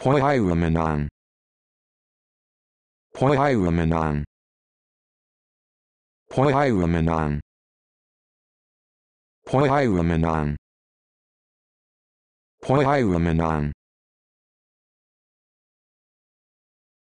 Poiraminon. Poiraminon. Poiraminon. Poiraminon. Poiraminon.